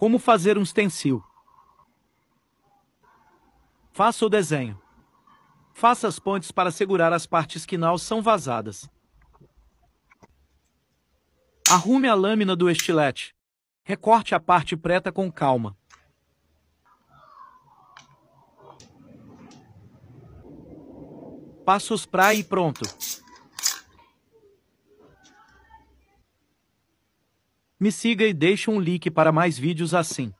Como fazer um stencil? Faça o desenho. Faça as pontes para segurar as partes que não são vazadas. Arrume a lâmina do estilete. Recorte a parte preta com calma. Passa o spray e pronto. Me siga e deixe um like para mais vídeos assim.